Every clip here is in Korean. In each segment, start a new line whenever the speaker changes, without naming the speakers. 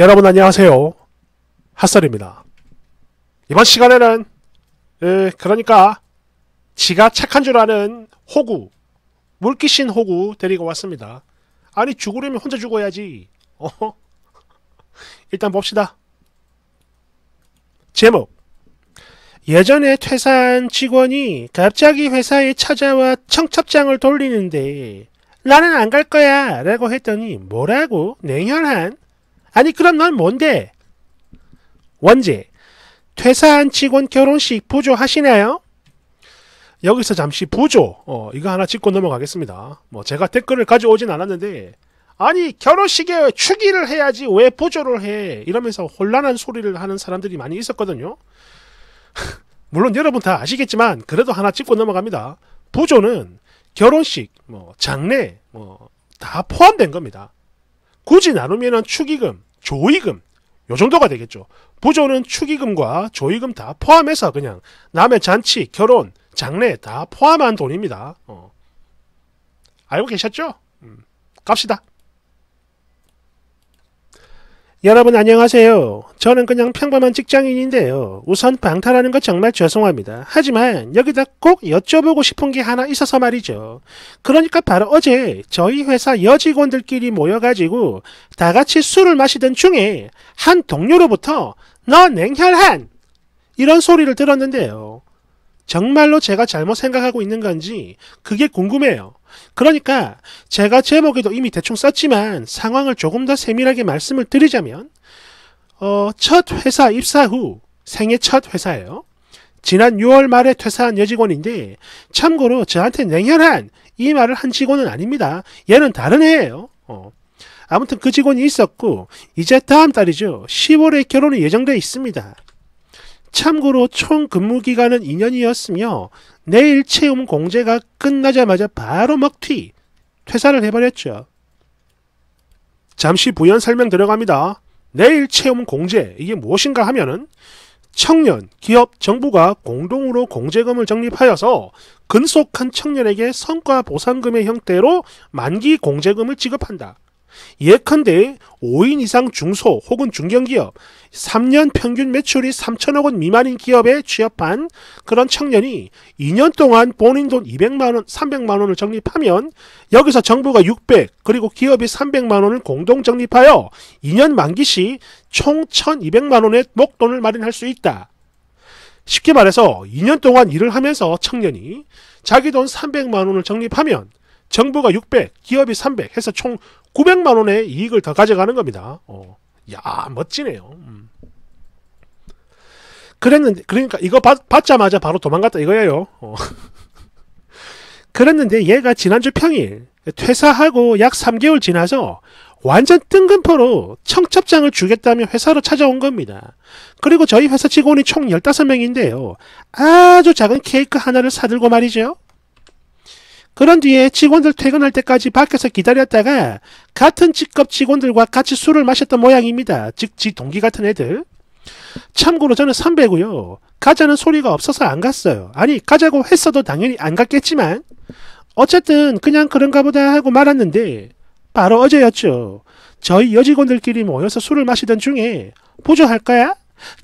여러분 안녕하세요. 핫설입니다. 이번 시간에는 으, 그러니까 지가 착한 줄 아는 호구, 물귀신 호구 데리고 왔습니다. 아니 죽으려면 혼자 죽어야지. 어허. 일단 봅시다. 제목 예전에 퇴사한 직원이 갑자기 회사에 찾아와 청첩장을 돌리는데 나는 안 갈 거야 라고 했더니 뭐라고 냉혈한 아니 그럼 넌 뭔데? 원지, 퇴사한 직원 결혼식 보조 하시나요? 여기서 잠시 보조, 어, 이거 하나 짚고 넘어가겠습니다. 뭐 제가 댓글을 가져오진 않았는데 아니 결혼식에 축의를 해야지 왜 보조를 해? 이러면서 혼란한 소리를 하는 사람들이 많이 있었거든요. 물론 여러분 다 아시겠지만 그래도 하나 짚고 넘어갑니다. 보조는 결혼식, 뭐 장례, 뭐 다 포함된 겁니다. 굳이 나누면 축의금, 조의금 요 정도가 되겠죠. 부조는 축의금과 조의금 다 포함해서 그냥 남의 잔치, 결혼, 장례 다 포함한 돈입니다. 어. 알고 계셨죠? 음, 갑시다. 여러분 안녕하세요. 저는 그냥 평범한 직장인인데요. 우선 방탈하는 거 정말 죄송합니다. 하지만 여기다 꼭 여쭤보고 싶은 게 하나 있어서 말이죠. 그러니까 바로 어제 저희 회사 여직원들끼리 모여가지고 다 같이 술을 마시던 중에 한 동료로부터 너 냉혈한! 이런 소리를 들었는데요. 정말로 제가 잘못 생각하고 있는 건지 그게 궁금해요. 그러니까 제가 제목에도 이미 대충 썼지만 상황을 조금 더 세밀하게 말씀을 드리자면 어, 첫 회사 입사 후 생애 첫 회사예요. 지난 6월 말에 퇴사한 여직원인데 참고로 저한테 냉혈한 이 말을 한 직원은 아닙니다. 얘는 다른 애예요. 어. 아무튼 그 직원이 있었고 이제 다음 달이죠. 10월에 결혼이 예정돼 있습니다. 참고로 총 근무기간은 2년이었으며 내일 채움 공제가 끝나자마자 바로 먹튀, 퇴사를 해버렸죠. 잠시 부연 설명 들어갑니다. 내일 채움 공제, 이게 무엇인가 하면은 청년, 기업, 정부가 공동으로 공제금을 적립하여서 근속한 청년에게 성과 보상금의 형태로 만기 공제금을 지급한다. 예컨대 5인 이상 중소 혹은 중견기업, 3년 평균 매출이 3천억 원 미만인 기업에 취업한 그런 청년이 2년 동안 본인 돈 200만 원, 300만 원을 적립하면 여기서 정부가 600 그리고 기업이 300만 원을 공동 적립하여 2년 만기 시 총 1,200만 원의 목돈을 마련할 수 있다. 쉽게 말해서 2년 동안 일을 하면서 청년이 자기 돈 300만 원을 적립하면 정부가 600, 기업이 300 해서 총 900만 원의 이익을 더 가져가는 겁니다. 어. 야 멋지네요. 음. 그랬는데 그러니까 이거 받, 받자마자 바로 도망갔다 이거예요. 어. 그랬는데 얘가 지난주 평일 퇴사하고 약 3개월 지나서 완전 뜬금포로 청첩장을 주겠다며 회사로 찾아온 겁니다. 그리고 저희 회사 직원이 총 15명인데요. 아주 작은 케이크 하나를 사들고 말이죠. 그런 뒤에 직원들 퇴근할 때까지 밖에서 기다렸다가 같은 직급 직원들과 같이 술을 마셨던 모양입니다. 즉, 지 동기 같은 애들. 참고로 저는 선배고요. 가자는 소리가 없어서 안 갔어요. 아니, 가자고 했어도 당연히 안 갔겠지만 어쨌든 그냥 그런가 보다 하고 말았는데 바로 어제였죠. 저희 여직원들끼리 모여서 술을 마시던 중에 보조할 거야?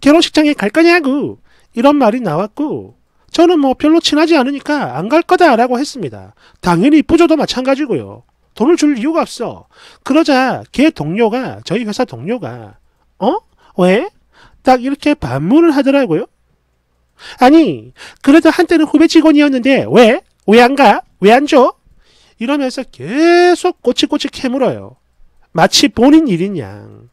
결혼식장에 갈 거냐고 이런 말이 나왔고 저는 뭐 별로 친하지 않으니까 안 갈 거다라고 했습니다. 당연히 부조도 마찬가지고요. 돈을 줄 이유가 없어. 그러자 걔 동료가 저희 회사 동료가 어? 왜? 딱 이렇게 반문을 하더라고요. 아니 그래도 한때는 후배 직원이었는데 왜? 왜 안 가? 왜 안 줘? 이러면서 계속 꼬치꼬치 캐물어요. 마치 본인 일인 양.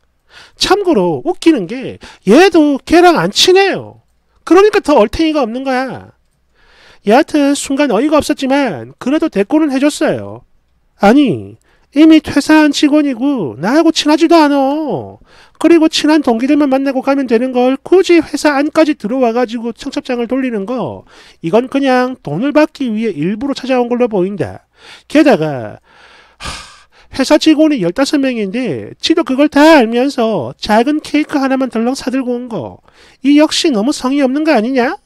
참고로 웃기는 게 얘도 걔랑 안 친해요. 그러니까 더 얼탱이가 없는 거야. 여하튼 순간 어이가 없었지만 그래도 대꾸는 해줬어요. 아니 이미 퇴사한 직원이고 나하고 친하지도 않아 그리고 친한 동기들만 만나고 가면 되는 걸 굳이 회사 안까지 들어와가지고 청첩장을 돌리는 거 이건 그냥 돈을 받기 위해 일부러 찾아온 걸로 보인다. 게다가 하... 회사 직원이 15명인데 지도 그걸 다 알면서 작은 케이크 하나만 덜렁 사들고 온 거. 이 역시 너무 성의 없는 거 아니냐?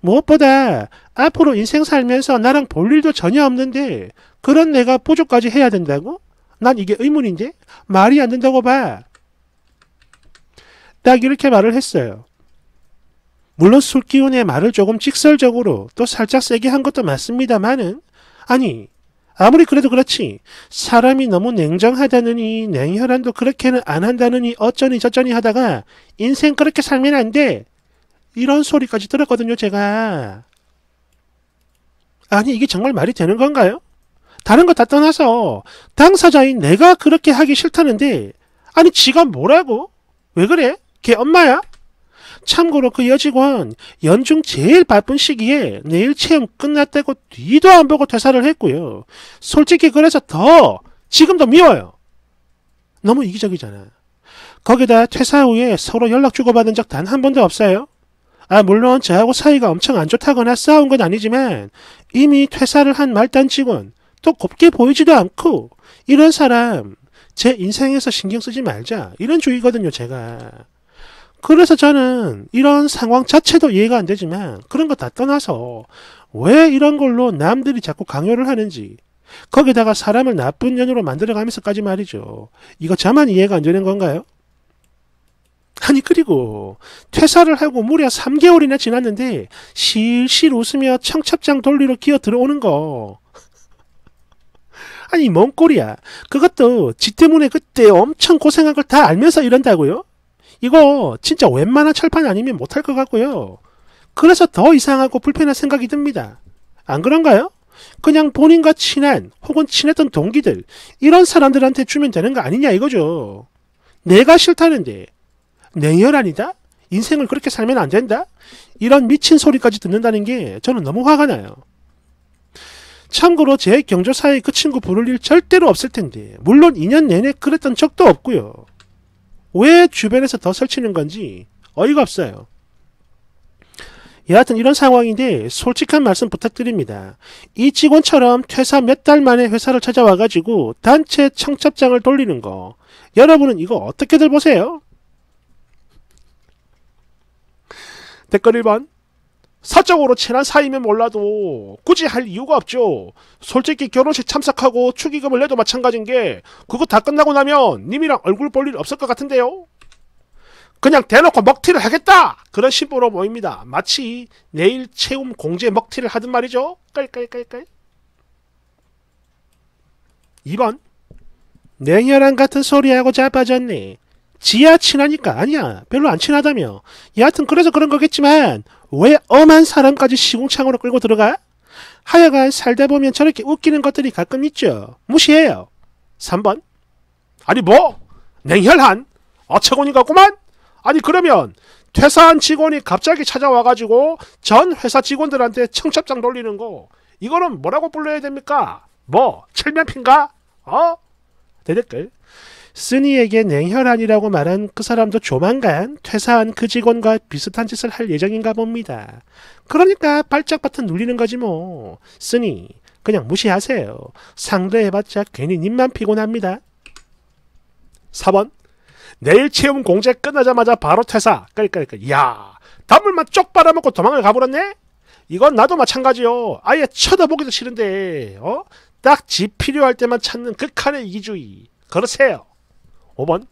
무엇보다 앞으로 인생 살면서 나랑 볼 일도 전혀 없는데 그런 내가 보조까지 해야 된다고? 난 이게 의문인데? 말이 안 된다고 봐. 딱 이렇게 말을 했어요. 물론 술기운의 말을 조금 직설적으로 또 살짝 세게 한 것도 맞습니다만은 아니 아무리 그래도 그렇지 사람이 너무 냉정하다느니 냉혈한도 그렇게는 안 한다느니 어쩌니 저쩌니 하다가 인생 그렇게 살면 안돼 이런 소리까지 들었거든요 제가 아니 이게 정말 말이 되는 건가요? 다른 거 다 떠나서 당사자인 내가 그렇게 하기 싫다는데 아니 지가 뭐라고? 왜 그래? 걔 엄마야? 참고로 그 여직원 연중 제일 바쁜 시기에 내일 체험 끝났다고 뒤도 안 보고 퇴사를 했고요. 솔직히 그래서 더 지금 도 미워요. 너무 이기적이잖아. 거기다 퇴사 후에 서로 연락 주고받은 적 단 한 번도 없어요. 아 물론 저하고 사이가 엄청 안 좋다거나 싸운 건 아니지만 이미 퇴사를 한 말단 직원 또 곱게 보이지도 않고 이런 사람 제 인생에서 신경 쓰지 말자 이런 주의거든요 제가 그래서 저는 이런 상황 자체도 이해가 안 되지만 그런 거 다 떠나서 왜 이런 걸로 남들이 자꾸 강요를 하는지 거기다가 사람을 나쁜 년으로 만들어가면서까지 말이죠. 이거 저만 이해가 안 되는 건가요? 아니 그리고 퇴사를 하고 무려 3개월이나 지났는데 실실 웃으며 청첩장 돌리러 기어 들어오는 거 아니 뭔 꼴이야 그것도 지 때문에 그때 엄청 고생한 걸 다 알면서 이런다고요? 이거 진짜 웬만한 철판 아니면 못할 것 같고요. 그래서 더 이상하고 불편한 생각이 듭니다. 안 그런가요? 그냥 본인과 친한 혹은 친했던 동기들 이런 사람들한테 주면 되는 거 아니냐 이거죠. 내가 싫다는데 냉혈 한이다 인생을 그렇게 살면 안 된다? 이런 미친 소리까지 듣는다는 게 저는 너무 화가 나요. 참고로 제 경조사에 그 친구 부를 일 절대로 없을 텐데 물론 2년 내내 그랬던 적도 없고요. 왜 주변에서 더 설치는 건지 어이가 없어요. 여하튼 이런 상황인데 솔직한 말씀 부탁드립니다. 이 직원처럼 퇴사 몇 달 만에 회사를 찾아와가지고 단체 청첩장을 돌리는 거 여러분은 이거 어떻게들 보세요? 댓글 1번 사적으로 친한 사이면 몰라도 굳이 할 이유가 없죠. 솔직히 결혼식 참석하고 축의금을 내도 마찬가지인 게 그거 다 끝나고 나면 님이랑 얼굴 볼 일 없을 것 같은데요? 그냥 대놓고 먹튀를 하겠다! 그런 심보로 보입니다. 마치 내일 채움 공제 먹튀를 하든 말이죠. 깔깔깔깔. 2번 냉혈한 같은 소리하고 자빠졌네. 지야 친하니까 아니야 별로 안 친하다며 여하튼 그래서 그런 거겠지만 왜 엄한 사람까지 시궁창으로 끌고 들어가? 하여간 살다 보면 저렇게 웃기는 것들이 가끔 있죠 무시해요 3번 아니 뭐 냉혈한 어처구니 같구만 아니 그러면 퇴사한 직원이 갑자기 찾아와가지고 전 회사 직원들한테 청첩장 돌리는 거 이거는 뭐라고 불러야 됩니까? 뭐 칠면핀가? 어? 대댓글 스니에게 냉혈한이라고 말한 그 사람도 조만간 퇴사한 그 직원과 비슷한 짓을 할 예정인가 봅니다. 그러니까 발짝바짝 눌리는 거지 뭐. 스니 그냥 무시하세요. 상대해봤자 괜히 님만 피곤합니다. 4번 내일 체험 공제 끝나자마자 바로 퇴사. 그러니까, 그러니까 야 단물만 쪽 빨아먹고 도망을 가버렸네? 이건 나도 마찬가지요. 아예 쳐다보기도 싫은데 어? 딱지 필요할 때만 찾는 극한의 그 이기주의. 그러세요. 5번.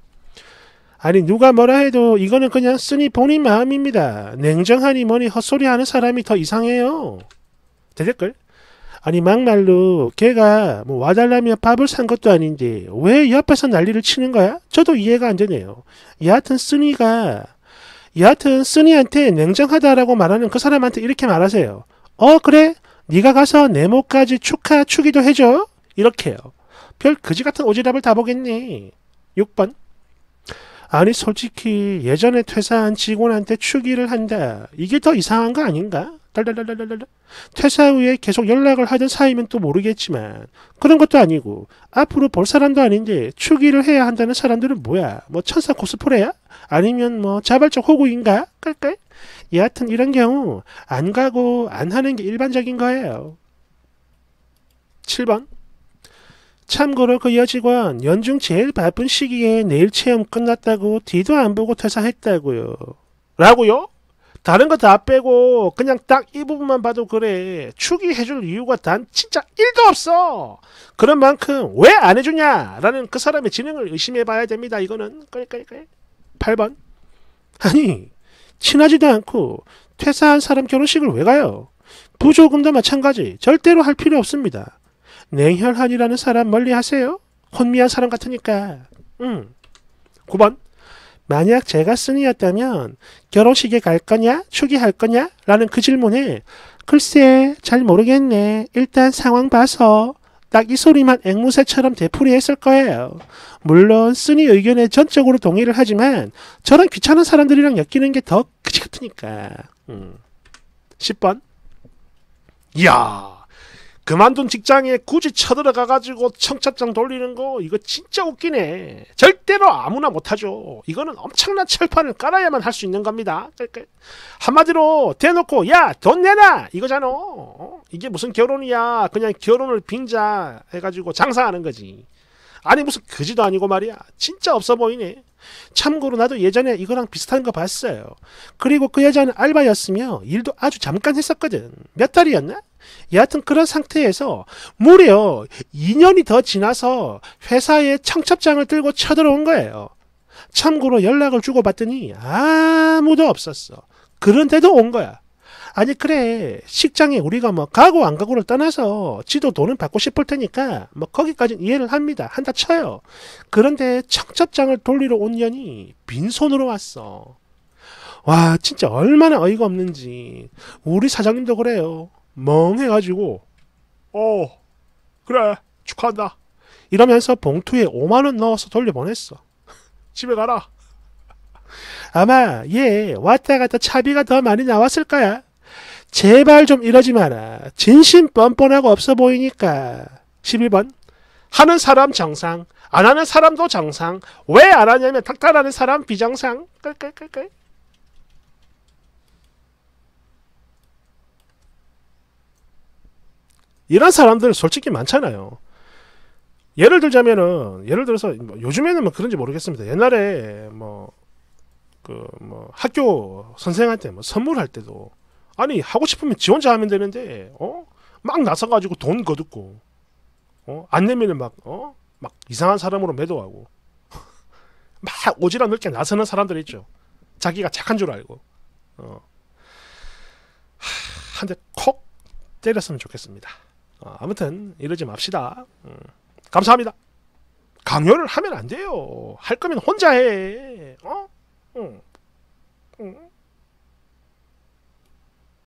아니 누가 뭐라 해도 이거는 그냥 쓰니 본인 마음입니다. 냉정하니 뭐니 헛소리하는 사람이 더 이상해요. 대댓글. 아니 막말로 걔가 뭐 와달라며 밥을 산 것도 아닌데 왜 옆에서 난리를 치는 거야? 저도 이해가 안 되네요. 여하튼 쓰니가 여하튼 쓰니한테 냉정하다라고 말하는 그 사람한테 이렇게 말하세요. 어 그래? 네가 가서 네모까지 축하 추기도 해줘? 이렇게요. 별 그지 같은 오지랖을 다 보겠니? 6번. 아니 솔직히 예전에 퇴사한 직원한테 축의를 한다. 이게 더 이상한 거 아닌가? 달달달달달달. 퇴사 후에 계속 연락을 하던 사이면 또 모르겠지만 그런 것도 아니고 앞으로 볼 사람도 아닌데 축의를 해야 한다는 사람들은 뭐야? 뭐 천사 코스프레야? 아니면 뭐 자발적 호구인가? 깔깔. 여하튼 이런 경우 안 가고 안 하는 게 일반적인 거예요. 7번 참고로 그 여직원 연중 제일 바쁜 시기에 내일 체험 끝났다고 뒤도 안 보고 퇴사했다고요. 라고요? 다른 거 다 빼고 그냥 딱 이 부분만 봐도 그래. 축이해줄 이유가 단 진짜 1도 없어. 그런 만큼 왜 안 해주냐라는 그 사람의 지능을 의심해봐야 됩니다. 이거는 끌끌끌. 8번. 아니 친하지도 않고 퇴사한 사람 결혼식을 왜 가요? 부조금도 마찬가지 절대로 할 필요 없습니다. 냉혈한이라는 사람 멀리하세요. 혼미한 사람 같으니까. 음. 9번 만약 제가 쓰니였다면 결혼식에 갈 거냐? 축의할 거냐? 라는 그 질문에 글쎄 잘 모르겠네. 일단 상황 봐서 딱 이 소리만 앵무새처럼 되풀이했을 거예요. 물론 쓰니 의견에 전적으로 동의를 하지만 저런 귀찮은 사람들이랑 엮이는 게 더 그지 같으니까. 음. 10번 이야 그만둔 직장에 굳이 쳐들어가 가지고 청첩장 돌리는 거 이거 진짜 웃기네. 절대로 아무나 못하죠. 이거는 엄청난 철판을 깔아야만 할 수 있는 겁니다. 그러니까 한마디로 대놓고 야 돈 내놔 이거잖아. 어? 이게 무슨 결혼이야. 그냥 결혼을 빙자 해가지고 장사하는 거지. 아니 무슨 그지도 아니고 말이야. 진짜 없어 보이네. 참고로 나도 예전에 이거랑 비슷한 거 봤어요. 그리고 그 여자는 알바였으며 일도 아주 잠깐 했었거든. 몇 달이었나? 여하튼 그런 상태에서 무려 2년이 더 지나서 회사에 청첩장을 들고 쳐들어온 거예요. 참고로 연락을 주고봤더니 아무도 없었어. 그런데도 온 거야. 아니 그래 식장에 우리가 뭐 가고 안 가고를 떠나서 지도 돈은 받고 싶을 테니까 뭐 거기까진 이해를 합니다 한다 쳐요 그런데 청첩장을 돌리러 온 년이 빈손으로 왔어 와 진짜 얼마나 어이가 없는지 우리 사장님도 그래요 멍해가지고 어 그래 축하한다 이러면서 봉투에 5만원 넣어서 돌려보냈어 집에 가라 아마 얘 왔다 갔다 차비가 더 많이 나왔을 거야 제발 좀 이러지 마라 진심 뻔뻔하고 없어 보이니까 11번 하는 사람 정상 안 하는 사람도 정상 왜 안 하냐면 탁탈하는 사람 비정상 끌끌끌끌 이런 사람들 솔직히 많잖아요. 예를 들자면은 예를 들어서 뭐 요즘에는 뭐 그런지 모르겠습니다. 옛날에 뭐 그뭐 그뭐 학교 선생한테 뭐 선물할 때도 아니 하고 싶으면 지원자 하면 되는데 어막 나서가지고 돈 거두고 어안 내면은 막어막 이상한 사람으로 매도하고 막 오지랖 넓게 나서는 사람들 있죠. 자기가 착한 줄 알고 어한대 콕 때렸으면 좋겠습니다. 어, 아무튼 이러지 맙시다. 음, 감사합니다. 강요를 하면 안 돼요. 할 거면 혼자 해. 어? 응. 응.